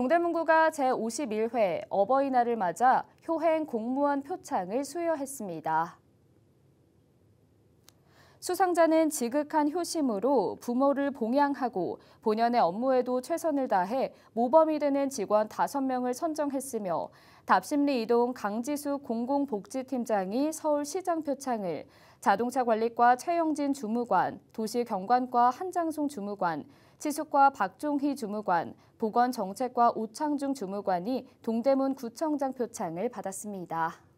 동대문구가 제51회 어버이날을 맞아 효행 공무원 표창을 수여했습니다. 수상자는 지극한 효심으로 부모를 봉양하고 본연의 업무에도 최선을 다해 모범이 되는 직원 5명을 선정했으며 답심리 이동 강지수 공공복지팀장이 서울시장 표창을, 자동차 관리과 최영진 주무관, 도시경관과 한장송 주무관, 치수과 박종희 주무관, 보건정책과 오창중 주무관이 동대문 구청장 표창을 받았습니다.